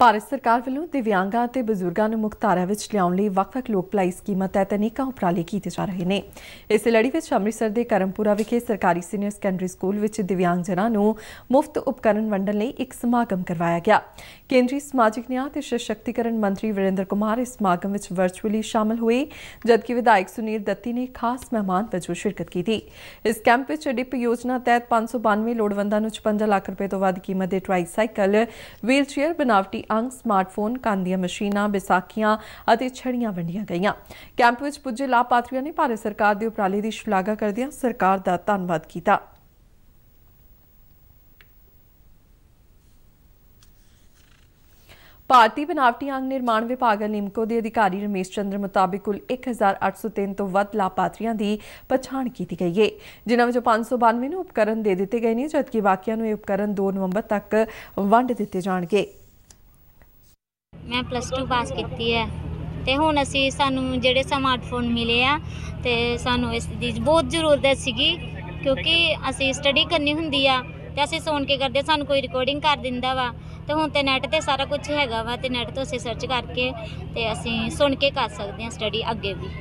ਭਾਰਤ ਸਰਕਾਰ ਵੱਲੋਂ ਦਿਵਿਆਂਗਾਂ ਅਤੇ ਬਜ਼ੁਰਗਾਂ ਨੂੰ ਮੁਖਤਾਰਾ ਵਿੱਚ ਲਿਆਉਣ ਲਈ ਵੱਖ-ਵੱਖ ਲੋਕ ਭਲਾਈ ਸਕੀਮਾਂ ਤਹਿਤ ਅਨੇਕਾਂ ਉਪਰਾਲੇ ਕੀਤੇ ਜਾ ਰਹੇ ਨੇ ਇਸ ਲੜੀ ਵਿੱਚ ਅੰਮ੍ਰਿਤਸਰ ਦੇ ਕਰਮਪੁਰਾ ਵਿਖੇ ਸਰਕਾਰੀ ਸੀਨੀਅਰ ਸੈਕੰਡਰੀ ਸਕੂਲ ਵਿੱਚ ਦਿਵਿਆਂਗ ਜਨਾਂ ਨੂੰ ਮੁਫਤ ਉਪਕਰਨ ਵੰਡਣ ਲਈ ਇੱਕ ਸਮਾਗਮ ਕਰਵਾਇਆ ਗਿਆ ਕੇਂਦਰੀ ਸਮਾਜਿਕ ਨਿਆਂ ਤੇ ਸਸ਼ਕਤੀਕਰਨ ਮੰਤਰੀ ਵਿਰੇਂਦਰ ਕੁਮਾਰ ਇਸ ਸਮਾਗਮ ਵਿੱਚ ਵਰਚੁਅਲੀ ਸ਼ਾਮਲ ਹੋਏ ਜਦਕਿ ਵਿਧਾਇਕ ਸੁਨੀਲ ਦੱਤੀ ਨੇ ਖਾਸ ਮਹਿਮਾਨ ਵਜੋਂ ਸ਼ਿਰਕਤ ਕੀਤੀ ਇਸ ਕੈਂਪ ਵਿੱਚ ਡਿਪ ਯੋਜਨਾ ਤਹਿਤ 592 ਲੋੜਵੰਦਾਂ ਨੂੰ 56 ਲੱਖ ਰੁਪਏ ਤੋਂ ਵੱਧ ਕੀਮਤ ਦੇ ਟ੍ਰਾਈਸਾਈਕਲ ਵੀਲਚੇਅਰ ਬਨਾਵਟੀ ਅੰਗ ਸਮਾਰਟਫੋਨ ਕਾਂਦੀਆਂ ਮਸ਼ੀਨਾਂ ਵਿਸਾਖੀਆਂ ਅਤੇ ਛੜੀਆਂ ਵੰਡੀਆਂ ਗਈਆਂ ਕੈਂਪ ਵਿੱਚ ਪੁੱਜੇ ਲਾਭਪਾਤਰੀਆਂ ਨੇ ਭਾਰਤ ਸਰਕਾਰ ਦੇ ਉਪਰਾਲੇ ਦੀ ਸ਼ਲਾਘਾ ਕਰਦਿਆਂ ਸਰਕਾਰ ਦਾ ਧੰਨਵਾਦ ਕੀਤਾ ਭਾਰਤੀ ਬਨਾਵਟੀ ਅੰਗ ਨਿਰਮਾਣ ਵਿਭਾਗ ਲਿਮਕੋ ਦੇ ਅਧਿਕਾਰੀ ਰਮੇਸ਼ ਚੰਦਰ ਮੁਤਾਬਿਕ ਕੁੱਲ 1803 ਤੋਂ ਵੱਧ ਲਾਭਪਾਤਰੀਆਂ ਦੀ ਪਛਾਣ ਕੀਤੀ ਗਈ ਹੈ ਜਿਨ੍ਹਾਂ ਵਿੱਚੋਂ 592 ਨੂੰ ਉਪਕਰਨ ਦੇ ਦਿੱਤੇ ਗਏ ਨੇ ਜਦਕਿ ਬਾਕੀਆਂ ਨੂੰ ਇਹ ਉਪਕਰਨ 2 ਨਵੰਬਰ ਤੱਕ ਵੰਡ ਦਿੱਤੇ ਜਾਣਗੇ ਮੈਂ ਪਲੱਸ 2 ਪਾਸ ਕੀਤੀ ਹੈ ਤੇ ਹੁਣ ਅਸੀਂ ਸਾਨੂੰ ਜਿਹੜੇ ਸਮਾਰਟਫੋਨ ਮਿਲੇ ਆ ਤੇ ਸਾਨੂੰ ਇਸ ਦੀ ਬਹੁਤ ਜ਼ਰੂਰਤ ਸੀਗੀ ਕਿਉਂਕਿ ਅਸੀਂ ਸਟੱਡੀ ਕਰਨੀ ਹੁੰਦੀ ਆ ਤੇ ਅਸੀਂ ਸੌਣ ਕੇ ਕਰਦੇ ਸਾਨੂੰ ਕੋਈ ਰਿਕਾਰਡਿੰਗ ਕਰ ਦਿੰਦਾ ਵਾ ਤੇ ਹੁਣ ਤੇ ਨੈਟ ਤੇ ਸਾਰਾ ਕੁਝ ਹੈਗਾ ਵਾ ਤੇ ਨੈਟ ਤੋਂ ਅਸੀਂ ਸਰਚ ਕਰਕੇ ਤੇ ਅਸੀਂ ਸੁਣ ਕੇ ਕਰ ਸਕਦੇ ਹਾਂ ਸਟੱਡੀ ਅੱਗੇ ਵੀ